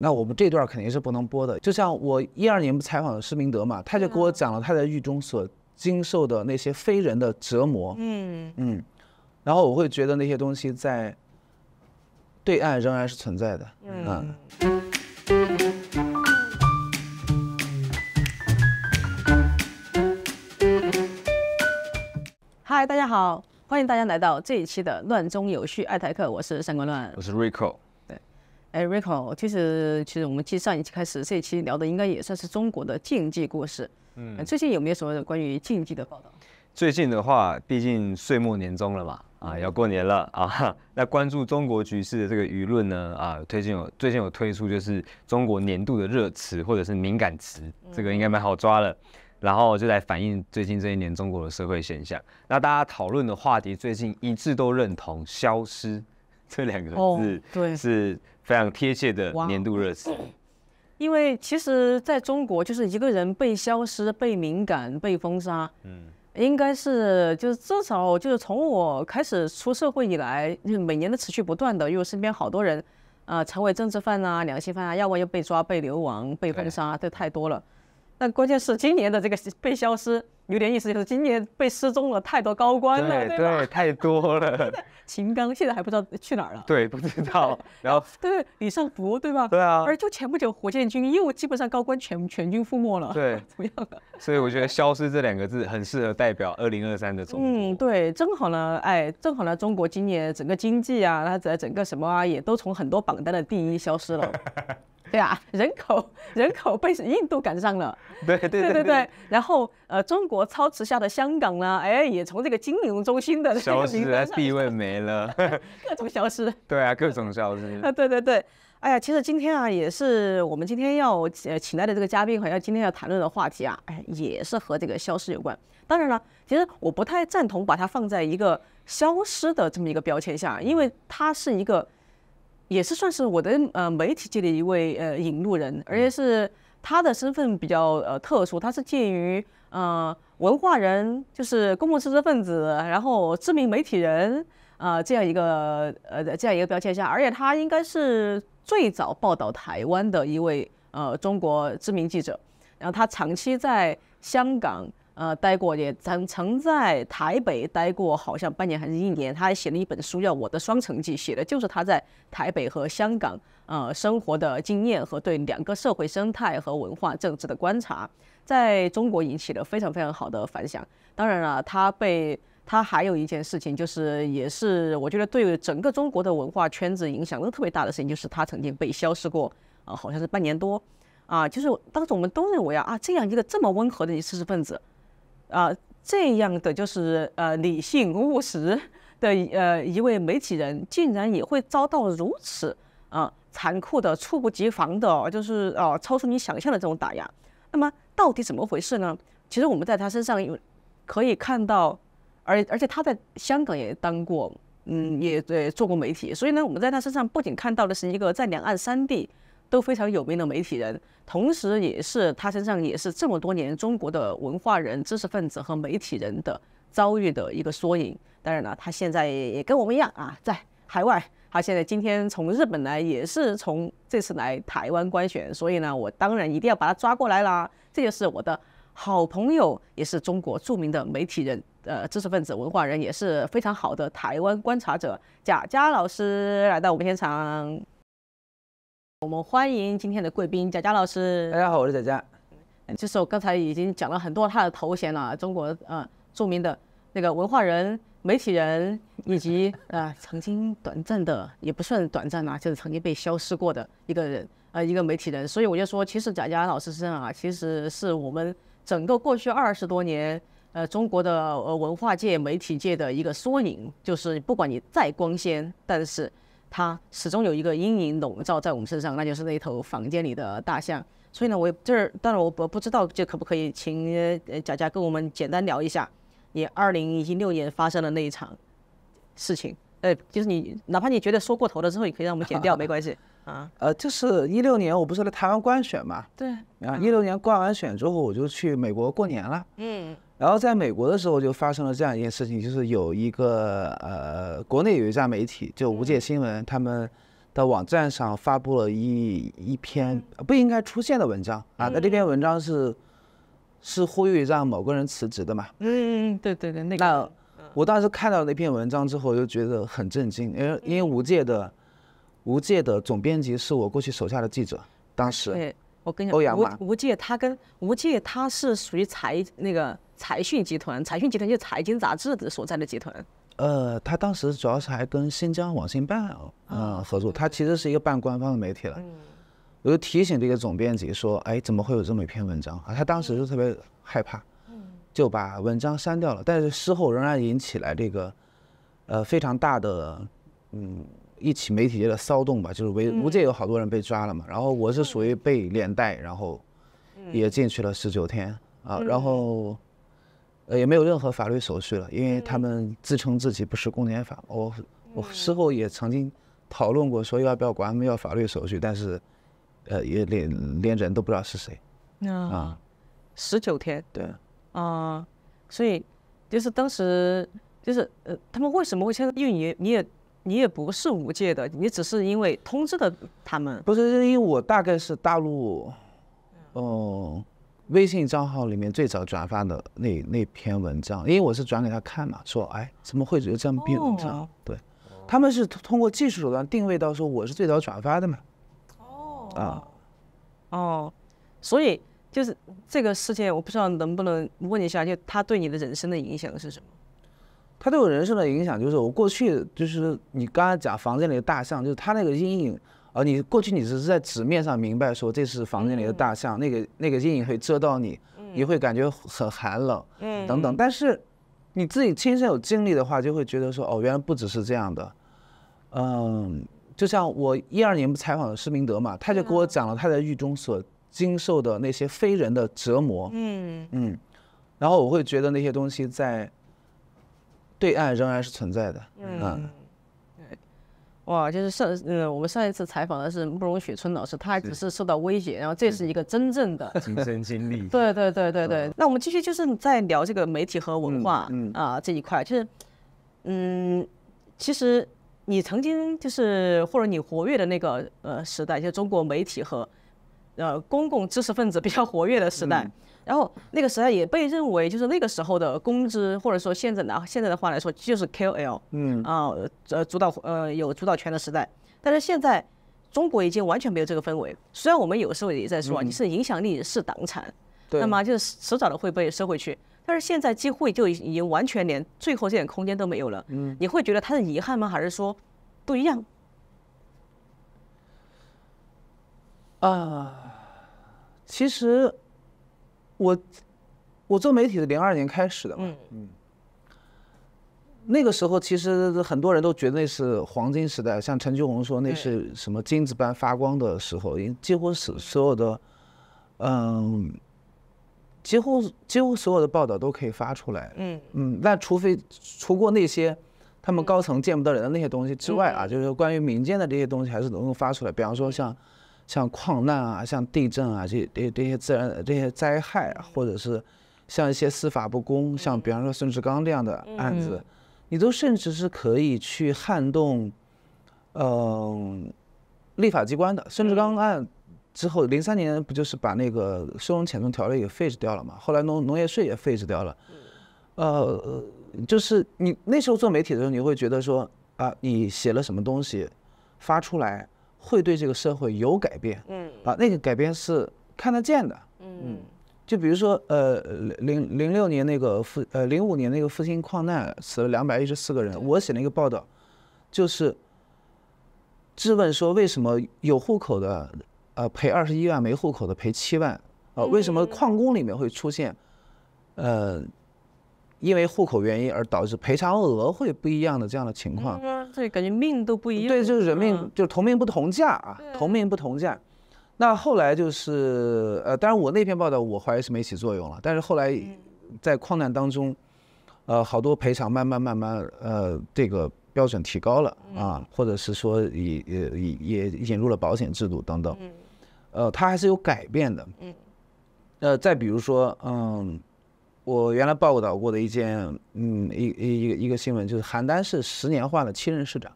那我们这段肯定是不能播的。就像我一二年不采访施明德嘛，他就给我讲了他在狱中所经受的那些非人的折磨。嗯嗯，然后我会觉得那些东西在对岸仍然是存在的。嗯。嗨，大家好，欢迎大家来到这一期的《乱中有序》爱台课，我是上官乱，我是 Rico。哎，Rico，其实其实我们实上一期开始，这一期聊的应该也算是中国的竞技故事。嗯，最近有没有什么关于竞技的报道？最近的话，毕竟岁末年终了嘛，啊，要过年了啊。那关注中国局势的这个舆论呢，啊，最近有最近有推出就是中国年度的热词或者是敏感词，这个应该蛮好抓的。然后就来反映最近这一年中国的社会现象。那大家讨论的话题最近一致都认同“消失”这两个字，对，是。非常贴切的年度热词，因为其实在中国，就是一个人被消失、被敏感、被封杀，嗯，应该是就是至少就是从我开始出社会以来，就每年的持续不断的，因为身边好多人啊，成为政治犯啊、良心犯啊，要么就被抓、被流亡、被封杀，这太多了。但关键是今年的这个被消失。有点意思，就是今年被失踪了太多高官了，对对，太多了。秦刚现在还不知道去哪儿了，对，不知道。然后对李尚福，对吧？对啊。而就前不久，火箭军又基本上高官全全军覆没了，对，怎么样？所以我觉得“消失”这两个字很适合代表二零二三的中国。嗯，对，正好呢，哎，正好呢，中国今年整个经济啊，它在整个什么啊，也都从很多榜单的第一消失了。对啊，人口 人口被印度赶上了，对对对对对。然后呃，中国操持下的香港呢，哎，也从这个金融中心的消失 地位没了，各种消失。对啊，各种消失。啊，对对对。哎呀，其实今天啊，也是我们今天要呃请来的这个嘉宾，好像今天要谈论的话题啊，哎，也是和这个消失有关。当然了，其实我不太赞同把它放在一个消失的这么一个标签下，因为它是一个。也是算是我的呃媒体界的一位呃引路人，而且是他的身份比较呃特殊，他是介于呃文化人，就是公共知识分子，然后知名媒体人啊这样一个呃这样一个标签下，而且他应该是最早报道台湾的一位呃中国知名记者，然后他长期在香港。呃，待过也曾曾在台北待过，好像半年还是一年。他还写了一本书，叫《我的双城记》，写的就是他在台北和香港呃生活的经验和对两个社会生态和文化政治的观察，在中国引起了非常非常好的反响。当然了，他被他还有一件事情，就是也是我觉得对整个中国的文化圈子影响都特别大的事情，就是他曾经被消失过啊，好像是半年多啊。就是当时我们都认为啊啊，这样一个这么温和的知识分子。啊，这样的就是呃理性务实的呃一位媒体人，竟然也会遭到如此啊残酷的、猝不及防的，就是呃超出你想象的这种打压。那么到底怎么回事呢？其实我们在他身上有可以看到，而而且他在香港也当过，嗯，也对做过媒体。所以呢，我们在他身上不仅看到的是一个在两岸三地。都非常有名的媒体人，同时也是他身上也是这么多年中国的文化人、知识分子和媒体人的遭遇的一个缩影。当然了，他现在也跟我们一样啊，在海外。他现在今天从日本来，也是从这次来台湾观选，所以呢，我当然一定要把他抓过来啦。这就是我的好朋友，也是中国著名的媒体人、呃，知识分子、文化人，也是非常好的台湾观察者贾佳老师来到我们现场。我们欢迎今天的贵宾贾佳老师。大家好，我是贾佳。就是我刚才已经讲了很多他的头衔了，中国呃著名的那个文化人、媒体人，以及 呃曾经短暂的也不算短暂啦，就是曾经被消失过的一个人，呃一个媒体人。所以我就说，其实贾佳老师身上啊，其实是我们整个过去二十多年呃中国的呃文化界、媒体界的一个缩影。就是不管你再光鲜，但是。它始终有一个阴影笼罩在我们身上，那就是那头房间里的大象。所以呢，我这儿当然我不不知道，就可不可以请贾佳跟我们简单聊一下你二零一六年发生的那一场事情？呃，就是你哪怕你觉得说过头了之后，也可以让我们剪掉，没关系啊。呃，就是一六年我不是来台湾观选嘛？对啊，一六年观完选之后，我就去美国过年了。嗯。然后在美国的时候就发生了这样一件事情，就是有一个呃，国内有一家媒体，就无界新闻，他们的网站上发布了一一篇不应该出现的文章啊。那这篇文章是是呼吁让某个人辞职的嘛？嗯嗯嗯，对对对，那个。那我当时看到那篇文章之后，就觉得很震惊，因为因为无界的无界的总编辑是我过去手下的记者，当时。对，我跟你。欧阳嘛。无界他跟无界他是属于财那个。财讯集团，财讯集团就是财经杂志的所在的集团。呃，他当时主要是还跟新疆网信办啊，合作。他其实是一个半官方的媒体了。我就提醒这个总编辑说，哎，怎么会有这么一篇文章啊？他当时就特别害怕，就把文章删掉了。但是事后仍然引起来这个，呃，非常大的，嗯，一起媒体界的骚动吧。就是维，无界有好多人被抓了嘛。然后我是属于被连带，然后也进去了十九天啊。然后。呃，也没有任何法律手续了，因为他们自称自己不是公检法。我我事后也曾经讨论过，说要不要管他们要法律手续，但是，呃，也连连人都不知道是谁。那啊，十九天，对，啊，所以就是当时就是呃，他们为什么会签？因为你也你也你也不是无界的，你只是因为通知了他们。不是，是因为我大概是大陆，哦。微信账号里面最早转发的那那篇文章，因为我是转给他看嘛，说哎，怎么会有这样一篇文章？对，他们是通过技术手段定位到说我是最早转发的嘛。哦啊哦，所以就是这个事情，我不知道能不能问一下，就他对你的人生的影响是什么？他对我人生的影响就是我过去就是你刚刚讲房间里的大象，就是他那个阴影。而你过去，你只是在纸面上明白说这是房间里的大象，那个那个阴影会遮到你，你会感觉很寒冷，嗯，等等。但是你自己亲身有经历的话，就会觉得说哦，原来不只是这样的。嗯，就像我一二年采访的施明德嘛，他就给我讲了他在狱中所经受的那些非人的折磨，嗯嗯。然后我会觉得那些东西在对岸仍然是存在的，嗯。哇，就是上，呃，我们上一次采访的是慕容雪村老师，他还只是受到威胁，然后这是一个真正的亲身经历。对对对对对。那我们继续就是在聊这个媒体和文化啊这一块，就是，嗯，其实你曾经就是或者你活跃的那个呃时代，就中国媒体和呃公共知识分子比较活跃的时代。然后那个时代也被认为就是那个时候的公知，或者说现在的现在的话来说就是 k o l 嗯啊呃主导呃有主导权的时代。但是现在中国已经完全没有这个氛围。虽然我们有时候也在说你是影响力是党产，那么就是迟早的会被收回去。但是现在几乎就已经完全连最后这点空间都没有了。嗯，你会觉得他是遗憾吗？还是说不一样？啊，其实。我，我做媒体是零二年开始的嘛，嗯，那个时候其实很多人都觉得那是黄金时代，像陈菊红说那是什么金子般发光的时候，因几乎是所有的，嗯，几乎几乎所有的报道都可以发出来，嗯嗯，那除非除过那些他们高层见不得人的那些东西之外啊，就是关于民间的这些东西还是能够发出来，比方说像。像矿难啊，像地震啊，这这这些自然这些灾害，或者是像一些司法不公，像比方说孙志刚这样的案子，你都甚至是可以去撼动，嗯，立法机关的。孙志刚案之后，零三年不就是把那个收容遣送条例给废止掉了嘛？后来农农业税也废止掉了。呃，就是你那时候做媒体的时候，你会觉得说啊，你写了什么东西发出来。会对这个社会有改变，嗯，啊，那个改变是看得见的，嗯，就比如说，呃，零零六年那个复，呃，零五年那个复兴矿难死了两百一十四个人，我写了一个报道，就是质问说为什么有户口的，呃，赔二十一万，没户口的赔七万，呃，为什么矿工里面会出现，呃，因为户口原因而导致赔偿额会不一样的这样的情况。对，感觉命都不一样。对，就是人命，就是同命不同价啊，同命不同价。那后来就是呃，当然我那篇报道，我怀疑是没起作用了。但是后来在矿难当中，呃，好多赔偿慢慢慢慢呃，这个标准提高了啊，或者是说也也也引入了保险制度等等，呃，它还是有改变的。嗯。呃，再比如说，嗯。我原来报道过的一件，嗯，一一个一个新闻，就是邯郸市十年换了七任市长，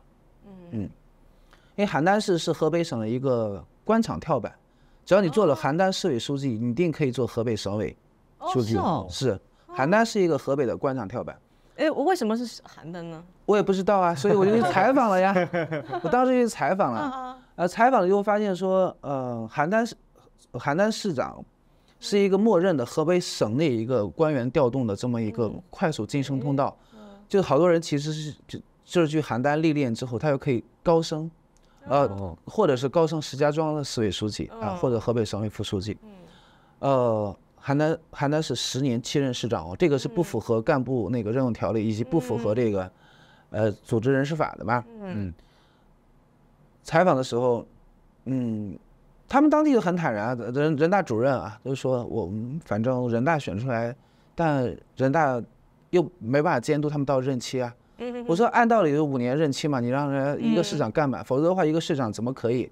嗯，因为邯郸市是河北省的一个官场跳板，只要你做了邯郸市委书记，你一定可以做河北省委书记，是邯郸是一个河北的官场跳板。哎，我为什么是邯郸呢？我也不知道啊，所以我就去 采访了呀，我当时去采访了，呃，采访了以后发现说，呃，邯郸市邯郸市长。是一个默认的河北省内一个官员调动的这么一个快速晋升通道，就好多人其实是就就是去邯郸历练之后，他又可以高升，呃，或者是高升石家庄的市委书记啊，或者河北省委副书记。呃，邯郸邯郸是十年七任市长哦，这个是不符合干部那个任用条例，以及不符合这个呃组织人事法的嘛。嗯，采访的时候，嗯。他们当地就很坦然，人人大主任啊，就说我们反正人大选出来，但人大又没办法监督他们到任期啊。我说按道理是五年任期嘛，你让人一个市长干满，否则的话一个市长怎么可以，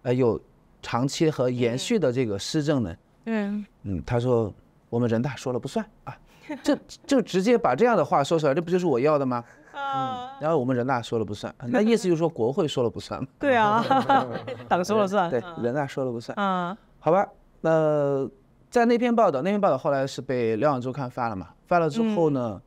呃有长期和延续的这个施政呢？嗯嗯，他说我们人大说了不算啊，这就直接把这样的话说出来，这不就是我要的吗？嗯，然后我们人大说了不算，那意思就是说国会说了不算，对啊，党说了算，对，人大说了不算，嗯，好吧，那在那篇报道，那篇报道后来是被《瞭望周刊》发了嘛，发了之后呢，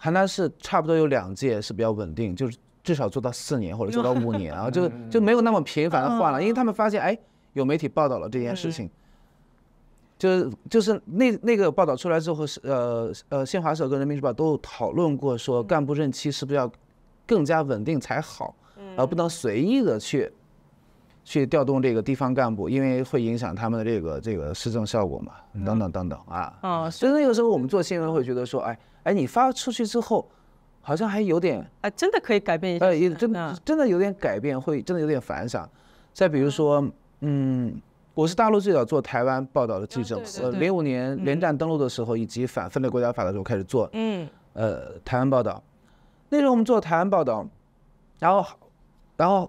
邯郸市差不多有两届是比较稳定，就是至少做到四年或者做到五年啊，就就没有那么频繁的换了，因为他们发现哎，有媒体报道了这件事情。就是就是那那个报道出来之后是呃呃新华社跟人民日报都讨论过说干部任期是不是要更加稳定才好，而不能随意的去去调动这个地方干部，因为会影响他们的这个这个施政效果嘛等等等等啊。啊，所以那个时候我们做新闻会觉得说，哎哎，你发出去之后好像还有点哎，真的可以改变一下，真的真的有点改变会真的有点反响。再比如说嗯。我是大陆最早做台湾报道的记者，呃，零五年联战登陆的时候，以及反分裂国家法的时候开始做，嗯，呃，台湾报道。那时候我们做台湾报道，然后，然后，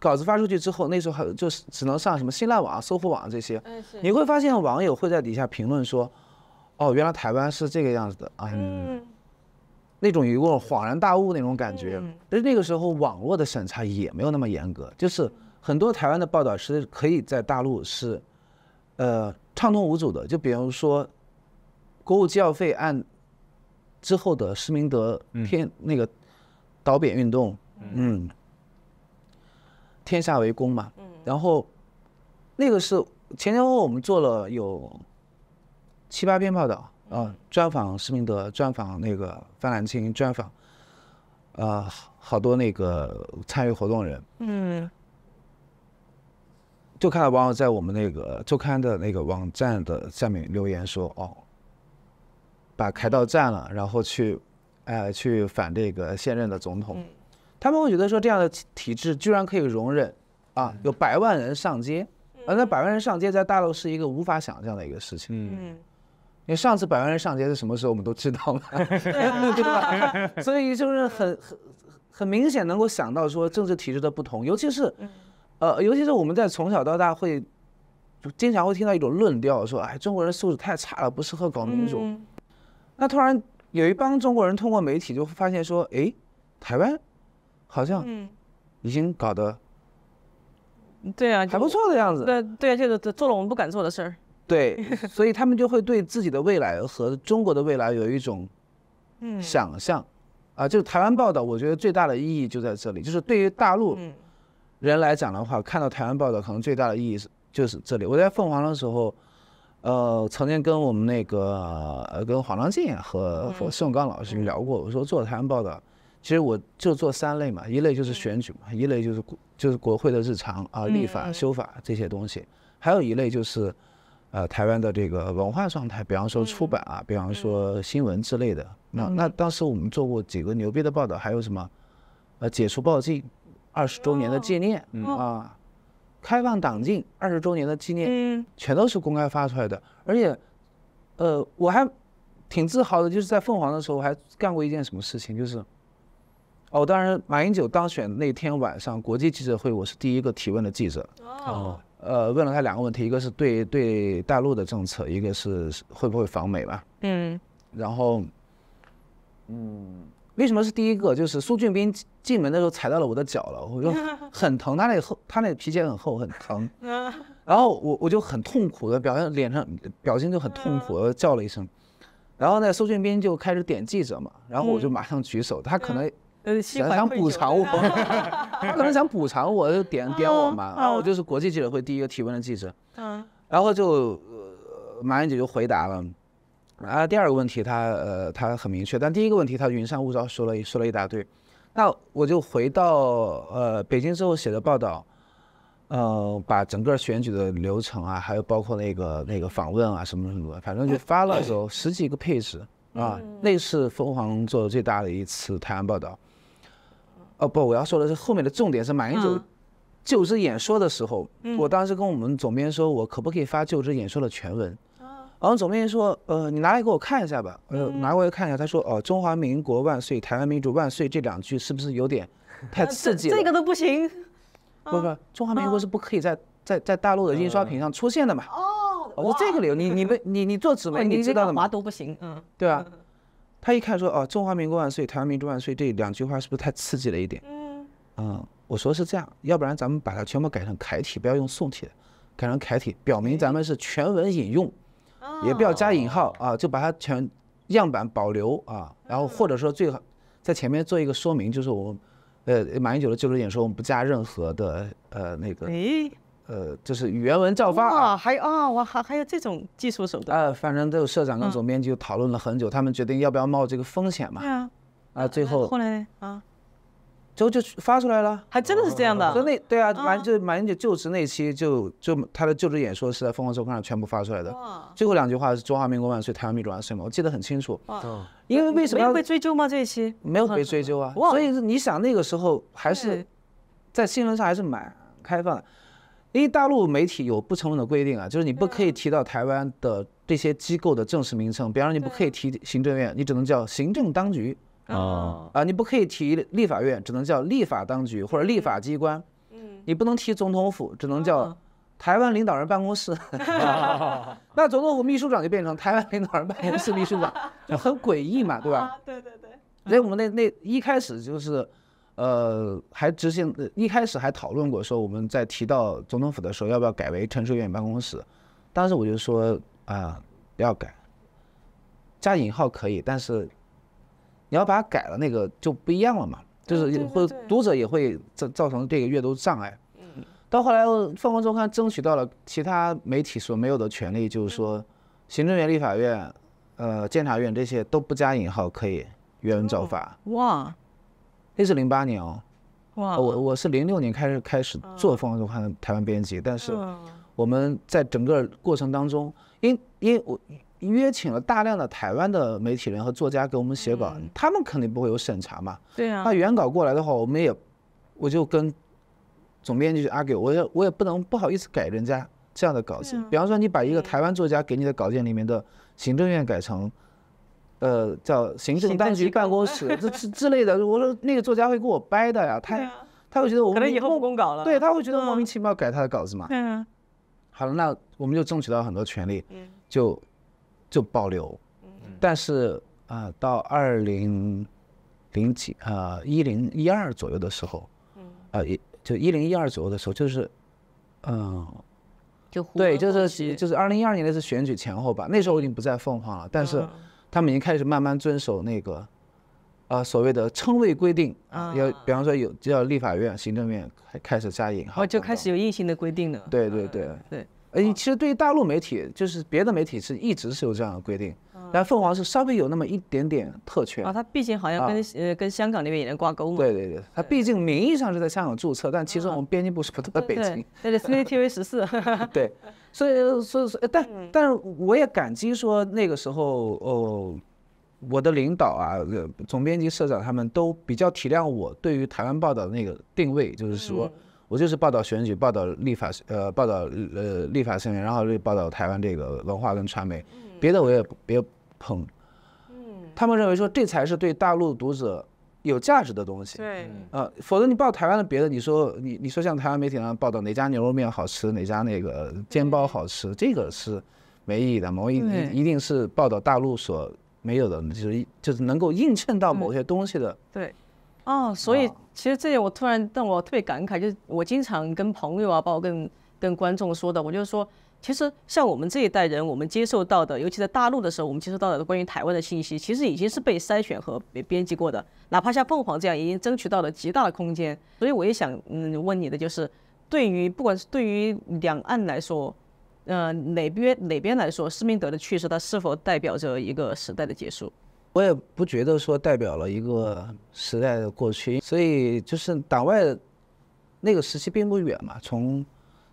稿子发出去之后，那时候还就是只能上什么新浪网、搜狐网这些，你会发现网友会在底下评论说，哦，原来台湾是这个样子的啊，那种有一种恍然大悟那种感觉。但是那个时候网络的审查也没有那么严格，就是。很多台湾的报道是可以在大陆是，呃，畅通无阻的。就比如说，国务机要费案之后的施明德天那个导扁运动，嗯，天下为公嘛。然后那个是前前后后我们做了有七八篇报道啊，专访施明德，专访那个范兰青，专访，呃，好多那个参与活动人，嗯。就看到网友在我们那个周刊的那个网站的下面留言说：“哦，把开到占了，然后去，呃，去反这个现任的总统。”他们会觉得说这样的体制居然可以容忍啊，有百万人上街啊！那百万人上街在大陆是一个无法想象的一个事情。嗯，你上次百万人上街是什么时候，我们都知道了。所以就是很很很明显能够想到说政治体制的不同，尤其是。呃，尤其是我们在从小到大会，就经常会听到一种论调，说哎，中国人素质太差了，不适合搞民主。那突然有一帮中国人通过媒体就发现说，哎，台湾好像已经搞得对啊，还不错的样子。对对，就是做了我们不敢做的事儿。对，所以他们就会对自己的未来和中国的未来有一种想象啊。就是台湾报道，我觉得最大的意义就在这里，就是对于大陆。人来讲的话，看到台湾报道可能最大的意义是就是这里。我在凤凰的时候，呃，曾经跟我们那个呃跟黄章进和宋刚老师聊过，我说做台湾报道，其实我就做三类嘛，一类就是选举嘛，一类就是就是国会的日常啊、立法修法这些东西，还有一类就是呃台湾的这个文化状态，比方说出版啊，比方说新闻之类的。那那当时我们做过几个牛逼的报道，还有什么呃解除暴禁。二十周年的纪念，嗯啊，开放党禁二十周年的纪念，嗯，全都是公开发出来的。而且，呃，我还挺自豪的，就是在凤凰的时候我还干过一件什么事情，就是哦，当然，马英九当选那天晚上，国际记者会，我是第一个提问的记者，哦，呃，问了他两个问题，一个是对对大陆的政策，一个是会不会访美吧，嗯，然后，嗯。为什么是第一个？就是苏俊斌进门的时候踩到了我的脚了，我就 很疼，他那个厚，他那个皮鞋很厚，很疼。然后我我就很痛苦的表现，脸上表情就很痛苦的叫了一声。然后呢，苏俊斌就开始点记者嘛，然后我就马上举手，他可能想补偿我，他 可能想补偿我就点点我嘛。啊，我就是国际记者会第一个提问的记者。嗯，然后就马英姐就回答了。啊，第二个问题他呃他很明确，但第一个问题他云山雾罩说了说了一大堆。那我就回到呃北京之后写的报道，呃，把整个选举的流程啊，还有包括那个那个访问啊什么什么的，反正就发了有十几个 page 啊，那是凤凰做的最大的一次台湾报道。哦不，我要说的是后面的重点是马英九就职演说的时候，我当时跟我们总编说，我可不可以发就职演说的全文？然后总编说：“呃，你拿来给我看一下吧。”呃，拿过来看一下。他说：“哦，中华民国万岁，台湾民主万岁，这两句是不是有点 太刺激了？这个都不行。不不，中华民国是不可以在在在大陆的印刷品上出现的嘛？哦，说这个理由。你你们你你做纸媒，你知道的嘛？都不行，嗯，对啊。他一看说：‘哦，中华民国万岁，台湾民主万岁’这两句话是不是太刺激了一点？嗯，我说是这样，要不然咱们把它全部改成楷体，不要用宋体的，改成楷体，表明咱们是全文引用。”也不要加引号啊，就把它全样板保留啊，然后或者说最好在前面做一个说明，就是我们呃马英久了就是演说，我们不加任何的呃那个，哎呃就是原文照发啊，还啊我还还有这种技术手段啊，反正都有社长跟总编辑就讨论了很久，他们决定要不要冒这个风险嘛，对啊啊最后后来呢啊。之后就发出来了，还真的是这样的。所以那对啊，马就马英九就职那期，就就他的就职演说是在凤凰周刊上全部发出来的。最后两句话是“中华民国万岁，台湾民主万岁”嘛，我记得很清楚。因为为什么？没被追究吗？这一期没有被追究啊。所以你想，那个时候还是在新闻上还是蛮开放的，因为大陆媒体有不成文的规定啊，就是你不可以提到台湾的这些机构的正式名称，比方你不可以提行政院，你只能叫行政当局。啊啊！你不可以提立法院，只能叫立法当局或者立法机关。嗯，你不能提总统府，只能叫台湾领导人办公室。那总统府秘书长就变成台湾领导人办公室秘书长，很诡异嘛，对吧？对对对。所以我们那那一开始就是，呃，还执行一开始还讨论过说，我们在提到总统府的时候，要不要改为陈水扁办公室？当时我就说啊，不要改，加引号可以，但是。你要把它改了，那个就不一样了嘛，就是会读者也会造造成这个阅读障碍。嗯，到后来凤凰周刊争取到了其他媒体所没有的权利，就是说行政院立法院、呃监察院这些都不加引号可以原文照法。哇，那是零八年哦。哇，我我是零六年开始开始做凤凰周刊台湾编辑，但是我们在整个过程当中，因因为我。约请了大量的台湾的媒体人和作家给我们写稿，他们肯定不会有审查嘛。对啊。那原稿过来的话，我们也，我就跟总编辑阿给，我也我也不能不好意思改人家这样的稿件。比方说，你把一个台湾作家给你的稿件里面的行政院改成，呃，叫行政当局办公室，这之之类的，我说那个作家会给我掰的呀，他他会觉得我可能后不公稿了，对，他会觉得莫名其妙改他的稿子嘛。嗯。好了，那我们就争取到很多权利，就。就保留。但是啊，到二零零几啊一零一二左右的时候，啊，就一零一二左右的时候，就是嗯，就对，就是就是二零一二年的是选举前后吧。那时候我已经不在凤凰了，但是他们已经开始慢慢遵守那个啊所谓的称谓规定，啊、要比方说有叫立法院、行政院开始加号，哦，就开始有硬性的规定了。对对对对。哎，其实对于大陆媒体，就是别的媒体是一直是有这样的规定，但凤凰是稍微有那么一点点特权啊。它毕竟好像跟呃跟香港那边也能挂钩嘛。对对对，它毕竟名义上是在香港注册，但其实我们编辑部是在北京。对对，CCTV 十四。对，所以所以说，但但我也感激说那个时候哦，我的领导啊、总编辑、社长他们都比较体谅我对于台湾报道的那个定位，就是说。我就是报道选举，报道立法，呃，报道呃立法新闻，然后就报道台湾这个文化跟传媒，别的我也别碰。他们认为说这才是对大陆读者有价值的东西。对，呃，否则你报台湾的别的，你说你你说像台湾媒体上报道哪家牛肉面好吃，哪家那个煎包好吃，这个是没意义的某一一定是报道大陆所没有的，就是就是能够映衬到某些东西的。对。哦，所以其实这点我突然让我特别感慨，就是我经常跟朋友啊，包括跟跟观众说的，我就说，其实像我们这一代人，我们接受到的，尤其在大陆的时候，我们接受到的关于台湾的信息，其实已经是被筛选和编辑过的。哪怕像凤凰这样，已经争取到了极大的空间。所以我也想，嗯，问你的就是，对于不管是对于两岸来说，呃，哪边哪边来说，施明德的去世，它是否代表着一个时代的结束？我也不觉得说代表了一个时代的过去，所以就是党外那个时期并不远嘛。从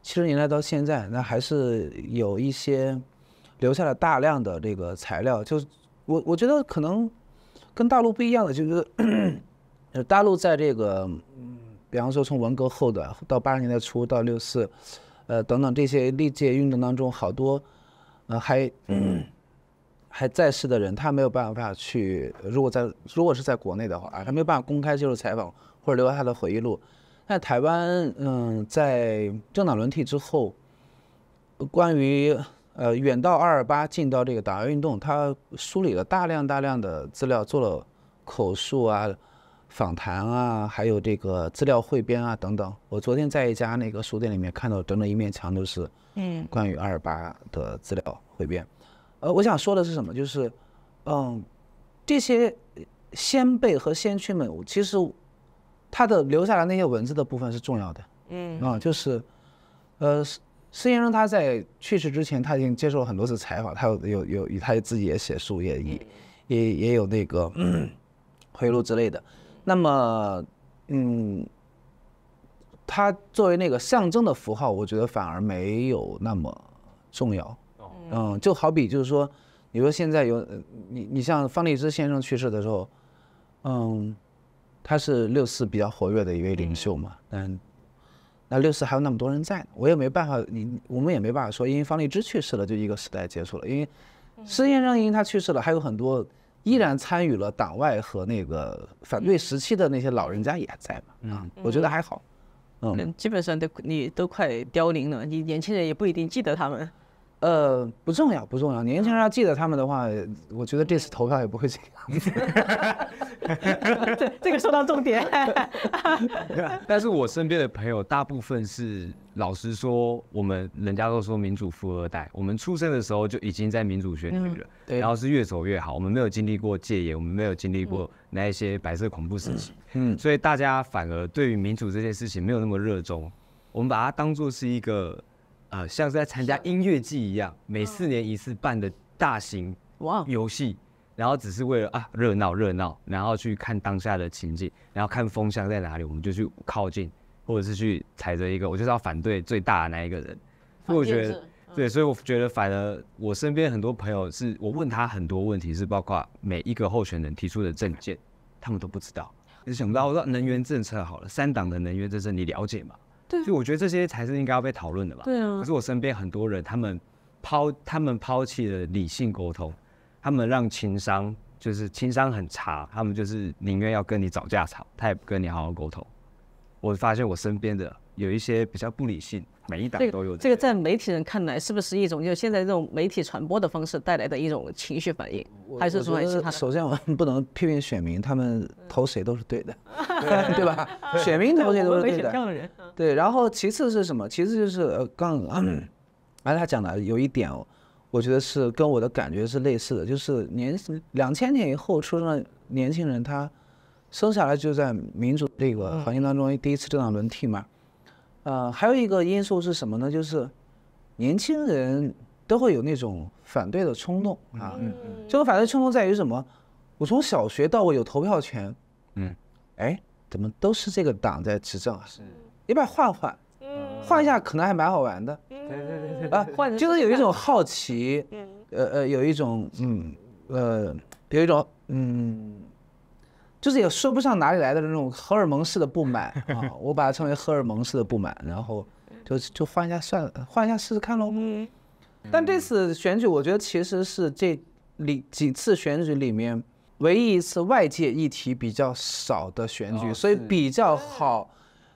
七十年代到现在，那还是有一些留下了大量的这个材料。就是我我觉得可能跟大陆不一样的，就是大陆在这个比方说从文革后的到八十年代初到六四，呃等等这些历届运动当中，好多呃还。还在世的人，他没有办法去。如果在如果是在国内的话，啊，他没有办法公开接受采访或者留下他的回忆录。那台湾，嗯，在政党轮替之后，关于呃远到二二八近到这个党外运动，他梳理了大量大量的资料，做了口述啊、访谈啊，还有这个资料汇编啊等等。我昨天在一家那个书店里面看到，整整一面墙都是嗯关于二二八的资料汇编。呃，我想说的是什么？就是，嗯，这些先辈和先驱们，其实他的留下来那些文字的部分是重要的。嗯啊，就是，呃，施先生他在去世之前，他已经接受了很多次采访，他有有有，他也自己也写书，也也也也有那个 回录之类的。那么，嗯，他作为那个象征的符号，我觉得反而没有那么重要。嗯，就好比就是说，你说现在有你，你像方励之先生去世的时候，嗯，他是六四比较活跃的一位领袖嘛，嗯，那六四还有那么多人在，我也没办法，你我们也没办法说，因为方励之去世了，就一个时代结束了。因为施先生因为他去世了，还有很多依然参与了党外和那个反对时期的那些老人家也在嘛，啊，我觉得还好，嗯，基本上都你都快凋零了，你年轻人也不一定记得他们。呃，不重要，不重要。年轻人要记得他们的话，我觉得这次投票也不会这样子。这这个说到重点。但是，我身边的朋友大部分是，老实说，我们人家都说民主富二代，我们出生的时候就已经在民主选举了，然后是越走越好。我们没有经历过戒严，我们没有经历过那一些白色恐怖时期，嗯，所以大家反而对于民主这件事情没有那么热衷，我们把它当做是一个。呃，像是在参加音乐季一样，每四年一次办的大型哇游戏，然后只是为了啊热闹热闹，然后去看当下的情景，然后看风向在哪里，我们就去靠近，或者是去踩着一个，我就是要反对最大的那一个人。所以我觉得对，所以我觉得反而我身边很多朋友是，我问他很多问题是包括每一个候选人提出的证件，他们都不知道。你想到我说能源政策好了，三党的能源政策你了解吗？所以我觉得这些才是应该要被讨论的吧。对啊。可是我身边很多人，他们抛他们抛弃了理性沟通，他们让情商就是情商很差，他们就是宁愿要跟你吵架吵，他也不跟你好好沟通。我发现我身边的。有一些比较不理性，每一档都有这个，在媒体人看来，是不是一种就是现在这种媒体传播的方式带来的一种情绪反应，还是说？首先，我们不能批评选民，他们投谁都是对的，对 吧？选民投谁都是对的。对，然后其次是什么？其次就是呃，刚刚、阿他讲的有一点，我觉得是跟我的感觉是类似的，就是年两千年以后出生的年轻人，他生下来就在民主这个环境当中第一次政党轮替嘛。呃，还有一个因素是什么呢？就是年轻人都会有那种反对的冲动啊。嗯嗯。这种反对冲动在于什么？我从小学到我有投票权。嗯。哎，怎么都是这个党在执政啊？是。要不要换换？嗯。换一下可能还蛮好玩的。对对对对。啊。换就是有一种好奇。嗯。呃呃，有一种嗯呃，有一种嗯。就是也说不上哪里来的那种荷尔蒙式的不满啊，我把它称为荷尔蒙式的不满，然后就就换一下算了，换一下试试看喽。嗯，但这次选举，我觉得其实是这里几次选举里面唯一一次外界议题比较少的选举，所以比较好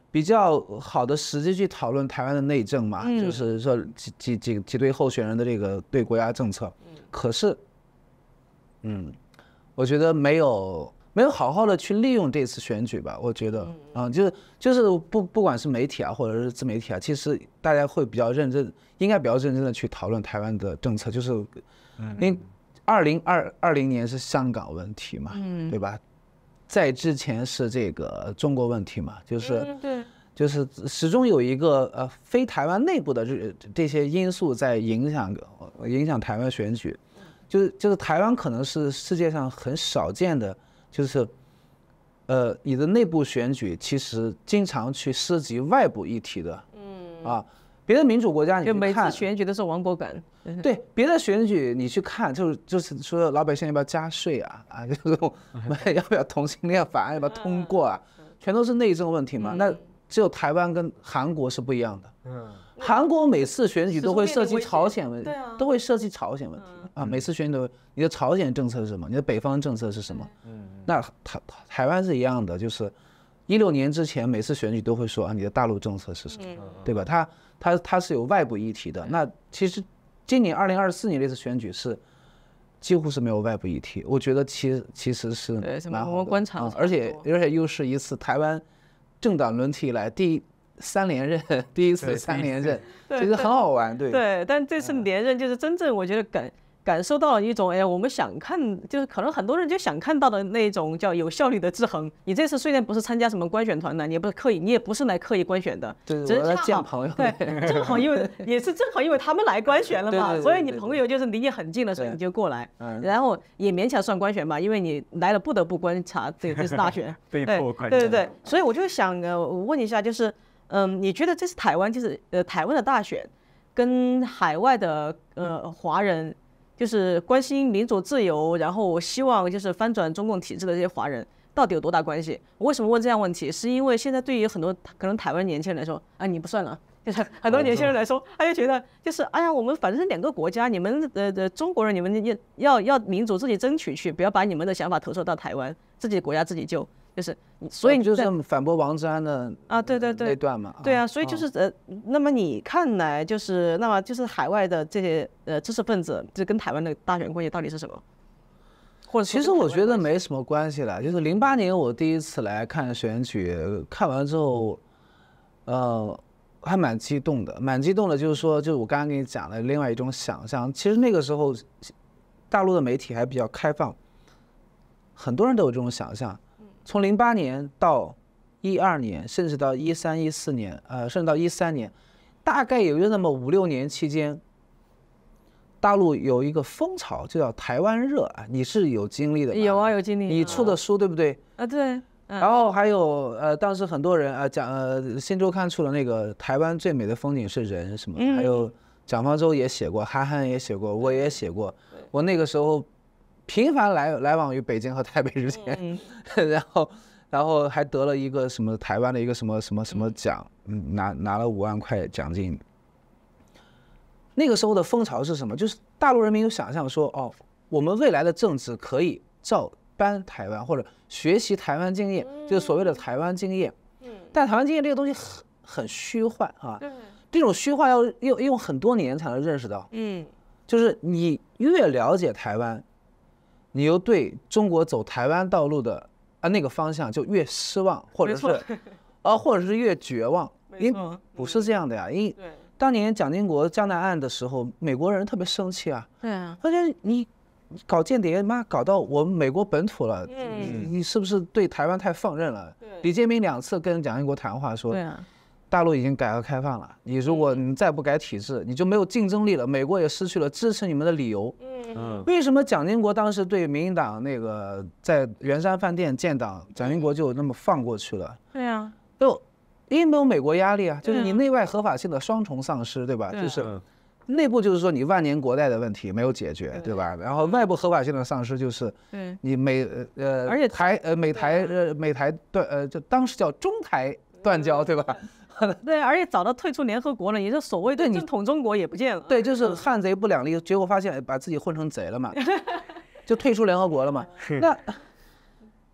比较好的时机去讨论台湾的内政嘛，就是说几几几几对候选人的这个对国家政策。可是，嗯，我觉得没有。没有好好的去利用这次选举吧？我觉得，啊，就是就是不不管是媒体啊，或者是自媒体啊，其实大家会比较认真，应该比较认真的去讨论台湾的政策。就是，因二零二二零年是香港问题嘛，对吧？在之前是这个中国问题嘛，就是对，就是始终有一个呃非台湾内部的这这些因素在影响影响台湾选举，就是就是台湾可能是世界上很少见的。就是，呃，你的内部选举其实经常去涉及外部议题的，嗯啊，别的民主国家你看，选举都是亡国感，对，别的选举你去看，就是就是说老百姓要不要加税啊啊，就是要不要同性恋法案要不要通过啊，全都是内政问题嘛。那只有台湾跟韩国是不一样的，嗯。韩国每次选举都会涉及朝鲜问，题，都会涉及朝鲜问题啊。每次选举都，你的朝鲜政策是什么？你的北方政策是什么？嗯，那台台湾是一样的，就是一六年之前每次选举都会说啊，你的大陆政策是什么？对吧？它它它是有外部议题的。那其实今年二零二四年这次选举是几乎是没有外部议题，我觉得其其实是蛮我们观察，而且而且又是一次台湾政党轮替以来第。三连任，第一次三连任，其实很好玩，对对。但这次连任就是真正我觉得感感受到了一种，哎，我们想看就是可能很多人就想看到的那种叫有效率的制衡。你这次虽然不是参加什么官选团的，你也不是刻意，你也不是来刻意官选的，对，只是恰朋友。对，正好因为 也是正好因为他们来官选了嘛，所以你朋友就是离你很近的时候你就过来，然后也勉强算官选吧，因为你来了不得不观察这个这次大选，被迫观察。对对对，所以我就想呃问一下，就是。嗯，你觉得这是台湾，就是呃台湾的大选，跟海外的呃华人，就是关心民主自由，然后我希望就是翻转中共体制的这些华人，到底有多大关系？我为什么问这样问题？是因为现在对于很多可能台湾年轻人来说，啊你不算了，就是很多年轻人来说，他就觉得就是哎呀，我们反正是两个国家，你们呃的中国人，你们要要要民主自己争取去，不要把你们的想法投射到台湾，自己国家自己就。就是，所以你就是反驳王志安的啊，对对对那段嘛，对啊，所以就是呃，那么你看来就是那么就是海外的这些呃知识分子，就跟台湾的大选关系到底是什么？或者其实我觉得没什么关系了。就是零八年我第一次来看选举，看完之后，呃，还蛮激动的，蛮激动的。就是说，就是我刚刚给你讲的另外一种想象。其实那个时候，大陆的媒体还比较开放，很多人都有这种想象。从零八年到一二年，甚至到一三一四年，呃，甚至到一三年，大概也就那么五六年期间，大陆有一个风潮，就叫台湾热啊，你是有经历的，有啊，有经历。你出的书对不对？啊，对。然后还有，呃，当时很多人，呃，讲，呃，新周刊出了那个《台湾最美的风景是人》什么还有蒋方舟也写过，韩寒也写过，我也写过，我那个时候。频繁来来往于北京和台北之间，然后，然后还得了一个什么台湾的一个什么什么什么奖，拿拿了五万块奖金。那个时候的风潮是什么？就是大陆人民有想象说，哦，我们未来的政治可以照搬台湾或者学习台湾经验，就是所谓的台湾经验。嗯。但台湾经验这个东西很很虚幻啊，这种虚幻要用用很多年才能认识到。嗯。就是你越了解台湾。你又对中国走台湾道路的啊那个方向就越失望，或者是啊，或者是越绝望。因为不是这样的呀，因为当年蒋经国江南案的时候，美国人特别生气啊。对啊，他说你搞间谍，妈搞到我们美国本土了，你你是不是对台湾太放任了？李建明两次跟蒋经国谈话说，大陆已经改革开放了，你如果你再不改体制，你就没有竞争力了，美国也失去了支持你们的理由。嗯，为什么蒋经国当时对民进党那个在圆山饭店建党，蒋经国就那么放过去了？对呀，就因为没有美国压力啊，就是你内外合法性的双重丧失，对吧？就是内部就是说你万年国代的问题没有解决，对吧？然后外部合法性的丧失就是，你美呃呃，而且台呃美台呃美台断呃就当时叫中台断交，对吧？对，而且找到退出联合国了，也就所谓对你统中国也不见了。对，就是汉贼不两立，结果发现把自己混成贼了嘛，就退出联合国了嘛。那，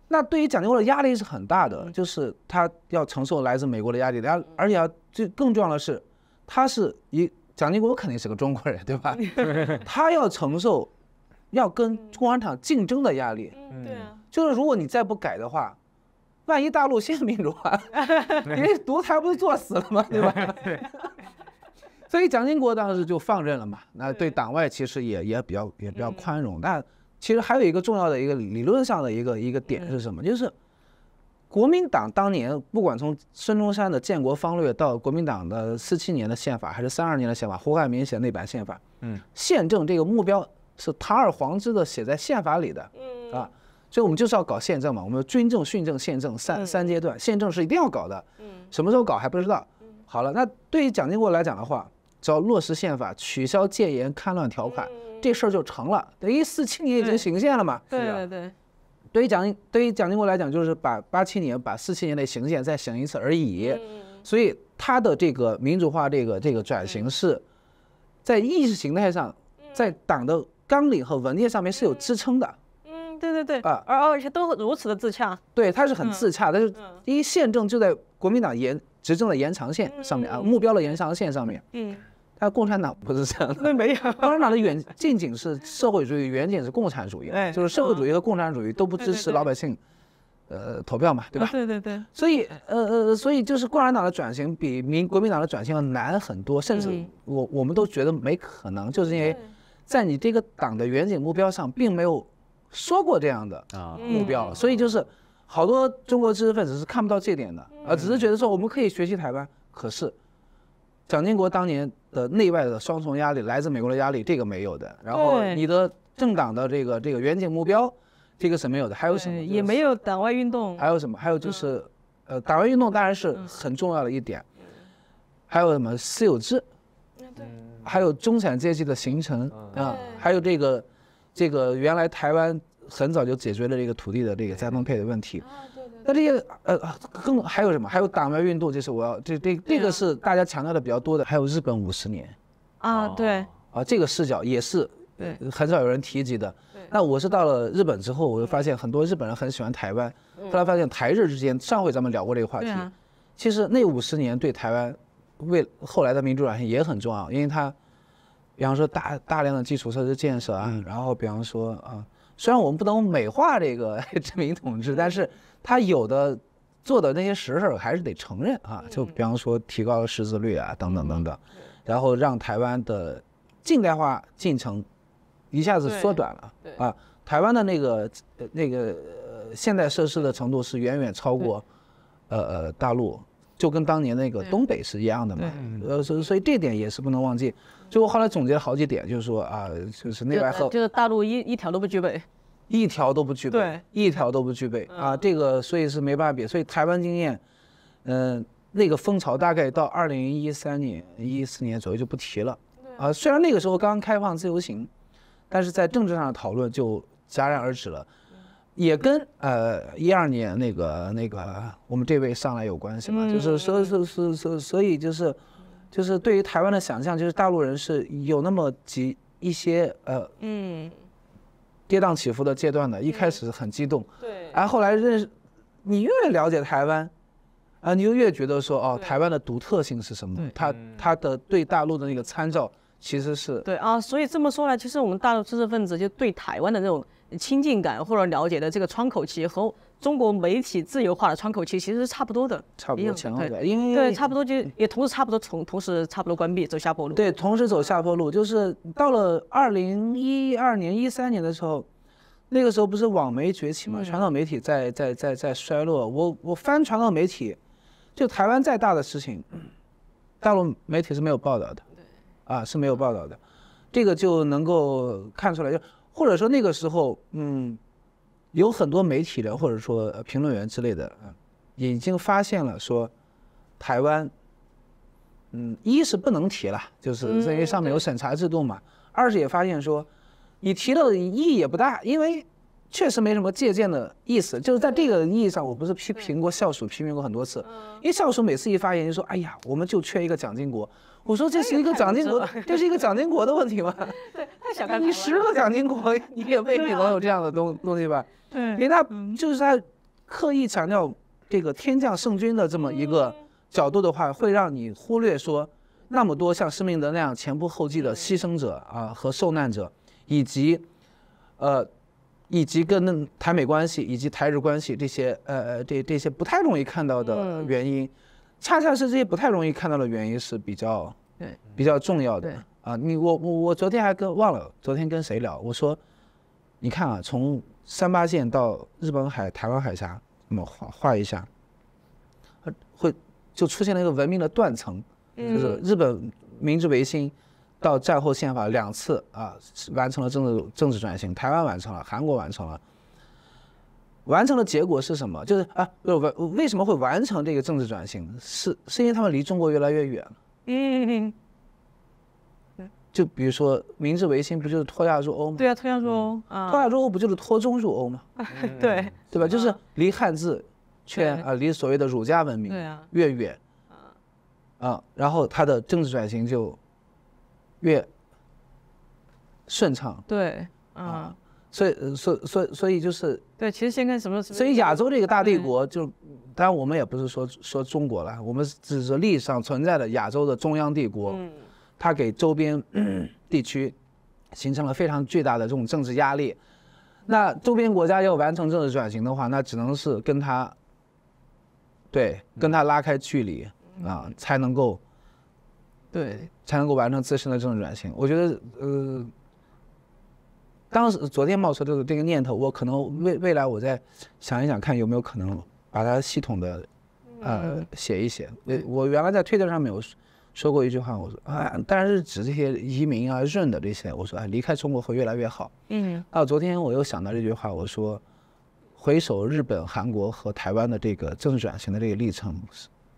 那对于蒋经国的压力是很大的，就是他要承受来自美国的压力，他而且要最更重要的是，他是一蒋经国肯定是个中国人，对吧？他要承受要跟共产党竞争的压力。对啊，就是如果你再不改的话。万一大陆宪民主化，为独裁不就作死了吗？对吧？所以蒋经国当时就放任了嘛。那对党外其实也也比较也比较宽容。但其实还有一个重要的一个理论上的一个一个点是什么？就是国民党当年不管从孙中山的建国方略到国民党的四七年的宪法，还是三二年的宪法，胡汉民写那版宪法，嗯，宪政这个目标是堂而皇之的写在宪法里的，嗯啊。所以，我们就是要搞宪政嘛。我们军政、训政、宪政三三阶段，宪政是一定要搞的。嗯，什么时候搞还不知道。嗯，好了，那对于蒋经国来讲的话，只要落实宪法，取消戒严、戡乱条款，这事儿就成了。等于四七年已经行宪了嘛。对对对，对于蒋对于蒋经国来讲，就是把八七年把四七年的行宪再行一次而已。嗯，所以他的这个民主化这个这个转型是在意识形态上，在党的纲领和文件上面是有支撑的。对对对啊，而而且都如此的自洽。对，他是很自洽，但是因一，宪政就在国民党延执政的延长线上面啊，目标的延长线上面。嗯，他共产党不是这样的，那没有，共产党的远近景是社会主义，远景是共产主义，就是社会主义和共产主义都不支持老百姓，呃，投票嘛，对吧？对对对。所以呃呃，所以就是共产党的转型比民国民党的转型要难很多，甚至我我们都觉得没可能，就是因为在你这个党的远景目标上并没有。说过这样的啊目标，所以就是好多中国知识分子是看不到这点的啊，只是觉得说我们可以学习台湾。可是，蒋经国当年的内外的双重压力，来自美国的压力这个没有的。然后你的政党的这个这个远景目标，这个是没有的。还有什么？也没有党外运动。还有什么？还有就是呃，党外运动当然是很重要的一点。还有什么私有制？对。还有中产阶级的形成啊，还有这个。这个原来台湾很早就解决了这个土地的这个再分配的问题，那这些呃，更还有什么？还有党外运动，这是我要这这这个是大家强调的比较多的。还有日本五十年，啊对啊这个视角也是对很少有人提及的。那我是到了日本之后，我就发现很多日本人很喜欢台湾。后来发现台日之间，上回咱们聊过这个话题，其实那五十年对台湾为后来的民主转型也很重要，因为它。比方说大大量的基础设施建设啊，然后比方说啊，虽然我们不能美化这个殖民 统治，但是他有的做的那些实事还是得承认啊。就比方说提高了识字率啊，等等等等，然后让台湾的近代化进程一下子缩短了啊。台湾的那个那个现代设施的程度是远远超过呃呃大陆，就跟当年那个东北是一样的嘛。呃，所以所以这点也是不能忘记。就我后来总结了好几点，就是说啊，就是内外合，就是大陆一一条都不具备，一条都不具备，对，一条都不具备啊，这个所以是没办法，比，所以台湾经验，嗯，那个风潮大概到二零一三年、一四年左右就不提了啊。虽然那个时候刚开放自由行，但是在政治上的讨论就戛然而止了，也跟呃一二年那个那个我们这位上来有关系嘛，就是说以所以所以就是。就是对于台湾的想象，就是大陆人是有那么几一些呃，嗯，跌宕起伏的阶段的。一开始很激动，对，然后来认识，你越了解台湾，啊，你就越觉得说哦，台湾的独特性是什么？他他的对大陆的那个参照其实是对啊。所以这么说来，其实我们大陆知识分子就对台湾的那种亲近感或者了解的这个窗口期和。中国媒体自由化的窗口期其实是差不多的，差不多前后对，因为对差不多就也同时差不多同同时差不多关闭走下坡路，对，同时走下坡路就是到了二零一二年一三年的时候，那个时候不是网媒崛起嘛，传统媒体在在在在衰落，我我翻传统媒体，就台湾再大的事情，大陆媒体是没有报道的，啊是没有报道的，这个就能够看出来，就或者说那个时候，嗯。有很多媒体的，或者说评论员之类的啊，已经发现了说，台湾，嗯，一是不能提了，就是因为上面有审查制度嘛；二是也发现说，你提了意义也不大，因为。确实没什么借鉴的意思，就是在这个意义上，我不是批评过校属，批评过很多次。因为校属每次一发言就说：“哎呀，我们就缺一个蒋经国。”我说：“这是一个蒋经国，这是一个蒋经国的问题吗？”对，太想看。你十个蒋经国，你也未必能有这样的东 东西吧？对，因为他就是他刻意强调这个天降圣君的这么一个角度的话，会让你忽略说那么多像施明德那样前仆后继的牺牲者啊和受难者，以及呃。以及跟台美关系、以及台日关系这些，呃，这这些不太容易看到的原因，恰恰是这些不太容易看到的原因是比较对比较重要的啊。你我我我昨天还跟忘了昨天跟谁聊，我说，你看啊，从三八线到日本海台湾海峡，那么画画一下，会就出现了一个文明的断层，就是日本明治维新。到战后宪法两次啊，完成了政治政治转型。台湾完成了，韩国完成了。完成的结果是什么？就是啊，为为什么会完成这个政治转型？是是因为他们离中国越来越远了。嗯嗯。就比如说明治维新，不就是脱亚入欧吗？对啊，脱亚入欧。脱亚入欧不就是脱中入欧吗？对。对吧？就是离汉字，却啊，离所谓的儒家文明越远啊啊，然后它的政治转型就。越顺畅，对，嗯，所以，所，所所以就是，对，其实先看什么所以亚洲这个大帝国，就当然我们也不是说说中国了，我们只是历史上存在的亚洲的中央帝国，嗯，它给周边地区形成了非常巨大的这种政治压力，那周边国家要完成政治转型的话，那只能是跟它，对，跟它拉开距离啊，才能够。对，才能够完成自身的这种转型。我觉得，呃，当时昨天冒出这个这个念头，我可能未未来我再想一想，看有没有可能把它系统的，呃，写一写。我我原来在推特上面我说过一句话，我说啊，当然是指这些移民啊、润的这些，我说啊，离开中国会越来越好。嗯。啊，昨天我又想到这句话，我说，回首日本、韩国和台湾的这个政治转型的这个历程。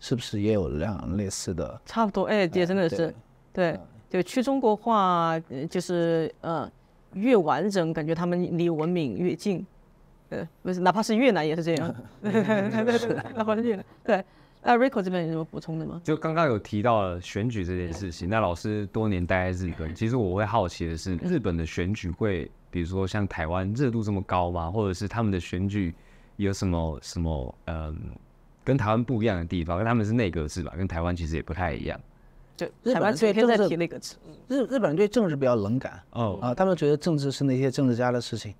是不是也有样类似的？差不多，哎，也真的是，对，就去中国化，就是嗯，越完整，感觉他们离文明越近，呃，不是，哪怕是越南也是这样。对 对，那 Rico 这边有什么补充的吗？就刚刚有提到了选举这件事情。那老师多年待在日本，其实我会好奇的是，日本的选举会，比如说像台湾热度这么高吗？或者是他们的选举有什么什么嗯？跟台湾不一样的地方，跟他们是内阁制吧，跟台湾其实也不太一样。就台湾对政在提那个日日本人对政治比较冷感哦，啊，他们觉得政治是那些政治家的事情，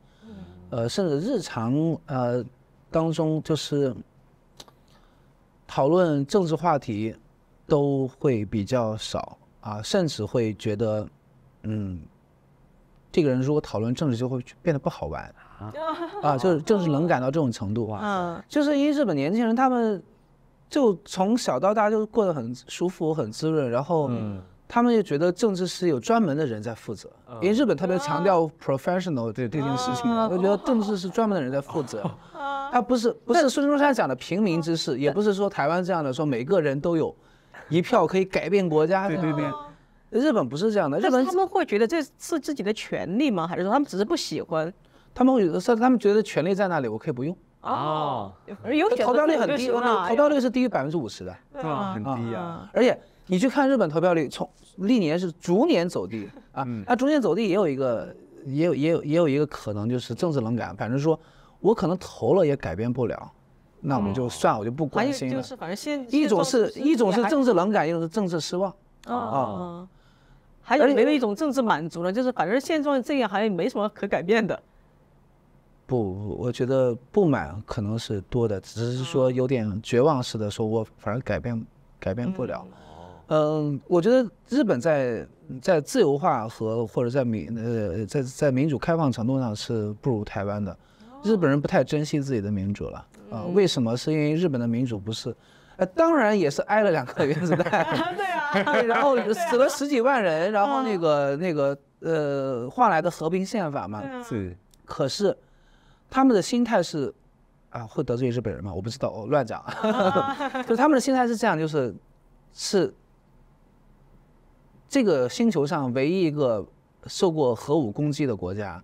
呃，甚至日常呃当中就是讨论政治话题都会比较少啊，甚至会觉得，嗯，这个人如果讨论政治就会变得不好玩。啊，就是就是冷感到这种程度啊，嗯，就是因为日本年轻人他们，就从小到大就过得很舒服很滋润，然后他们又觉得政治是有专门的人在负责，因为日本特别强调 professional 对这件事情，我觉得政治是专门的人在负责，他不是不是孙中山讲的平民之事，也不是说台湾这样的说每个人都有，一票可以改变国家，对对对，日本不是这样的，日本他们会觉得这是自己的权利吗？还是说他们只是不喜欢？他们有的时候他们觉得权力在那里，我可以不用啊。而投票率很低投票率是低于百分之五十的，很低啊。而且你去看日本投票率，从历年是逐年走低啊。那逐年走低也有一个，也有也有也有一个可能就是政治冷感，反正说我可能投了也改变不了，那我们就算我就不关心了。一种是，一种是政治冷感，一种是政治失望啊。还有没有一种政治满足呢？就是反正现状这样，好像没什么可改变的。不不，我觉得不满可能是多的，只是说有点绝望似的说，我反正改变改变不了。嗯，我觉得日本在在自由化和或者在民呃在在民主开放程度上是不如台湾的。日本人不太珍惜自己的民主了啊？为什么？是因为日本的民主不是？呃，当然也是挨了两颗原子弹，啊，对然后死了十几万人，然后那个那个呃换来的和平宪法嘛。是，可是。他们的心态是，啊，会得罪日本人吗？我不知道，我乱讲。就他们的心态是这样，就是是这个星球上唯一一个受过核武攻击的国家，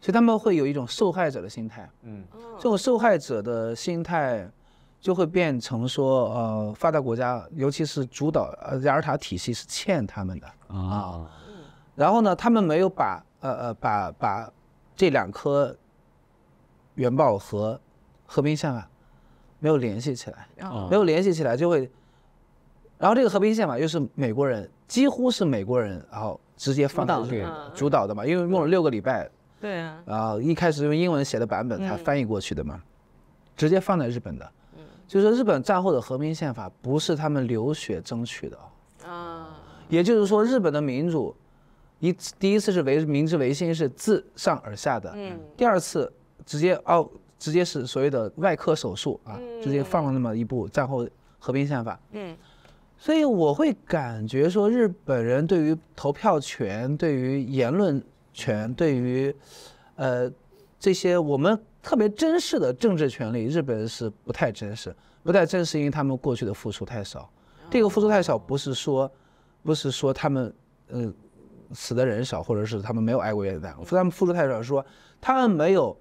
所以他们会有一种受害者的心态。嗯，这种受害者的心态就会变成说，呃，发达国家，尤其是主导呃雅尔塔体系是欠他们的啊。然后呢，他们没有把呃呃把把这两颗。《元爆和《和平宪法》没有联系起来，没有联系起来就会。然后这个和平宪法又是美国人，几乎是美国人，然后直接放到主导的嘛，因为用了六个礼拜。对啊。然后一开始用英文写的版本才翻译过去的嘛，直接放在日本的。就是日本战后的和平宪法不是他们流血争取的啊。啊。也就是说，日本的民主一第一次是维明治维新是自上而下的。嗯。第二次。直接哦，直接是所谓的外科手术啊，直接放了那么一部战后和平宪法。嗯，所以我会感觉说，日本人对于投票权、对于言论权、对于，呃，这些我们特别珍视的政治权利，日本人是不太珍视，不太珍视，因为他们过去的付出太少。这个付出太少，不是说，不是说他们，呃，死的人少，或者是他们没有挨过原子弹。他们付出太少，说他们没有。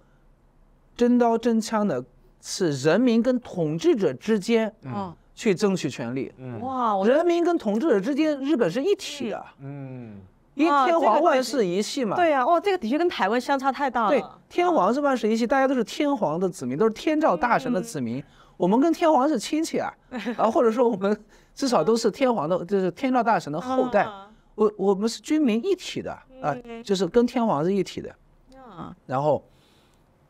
真刀真枪的是人民跟统治者之间嗯，去争取权利。哇，人民跟统治者之间，日本是一体的。嗯，因为天皇万世一系嘛。对呀，哦，这个的确跟台湾相差太大了。对，天皇是万世一系，大家都是天皇的子民，都是天照大神的子民。我们跟天皇是亲戚啊，啊，或者说我们至少都是天皇的，就是天照大神的后代。我我们是军民一体的啊，就是跟天皇是一体的。然后。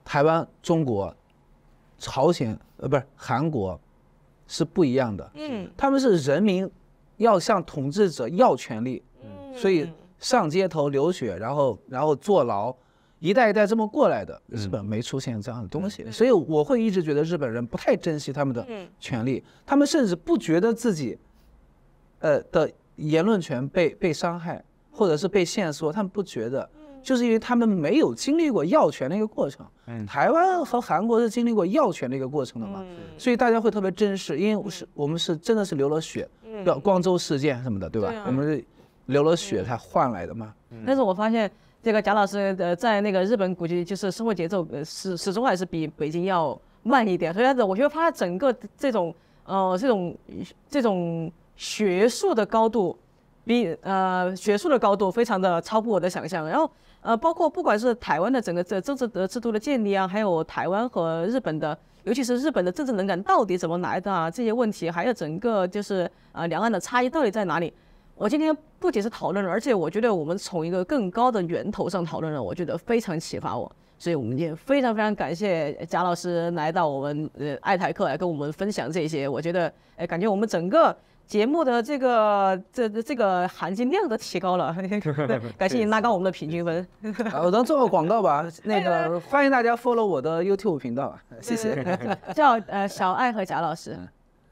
台湾、中国、朝鲜，呃，不是韩国，是不一样的。嗯，他们是人民要向统治者要权利，所以上街头流血，然后然后坐牢，一代一代这么过来的。日本没出现这样的东西，所以我会一直觉得日本人不太珍惜他们的权利，他们甚至不觉得自己，呃，的言论权被被伤害，或者是被限缩，他们不觉得。就是因为他们没有经历过药权的一个过程，嗯，台湾和韩国是经历过药权的一个过程的嘛，所以大家会特别珍视，因为是，我们是真的是流了血，嗯，光州事件什么的，对吧？我们是流了血才换来的嘛。但是我发现这个贾老师，呃，在那个日本，估计就是生活节奏始始终还是比北京要慢一点，所以他的，我觉得他整个这种，呃，这种这种学术的高度。比呃学术的高度非常的超乎我的想象，然后呃包括不管是台湾的整个这政治的制度的建立啊，还有台湾和日本的，尤其是日本的政治能感到底怎么来的啊这些问题，还有整个就是啊两岸的差异到底在哪里？我今天不仅是讨论了，而且我觉得我们从一个更高的源头上讨论了，我觉得非常启发我，所以我们也非常非常感谢贾老师来到我们呃爱台课来跟我们分享这些，我觉得哎感觉我们整个。节目的这个这这个含金量都提高了，感谢你拉高我们的平均分。我当做个广告吧，那个欢迎大家 follow 我的 YouTube 频道，谢谢。叫呃小爱和贾老师，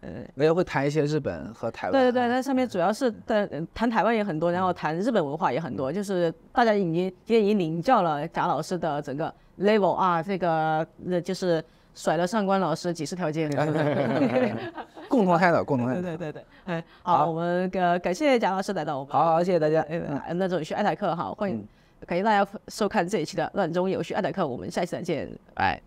嗯，我也会谈一些日本和台湾。对对对，那上面主要是谈台湾也很多，然后谈日本文化也很多，就是大家已经今天已经领教了贾老师的整个 level 啊，这个呃就是。甩了上官老师几十条街，共同探讨，共同探讨，对对对对，哎，好，我们个感谢贾老师来到我们，好，谢谢大家，哎，那种序艾达课哈，欢迎，感谢大家收看这一期的乱中有序艾达课，我们下期再见，拜。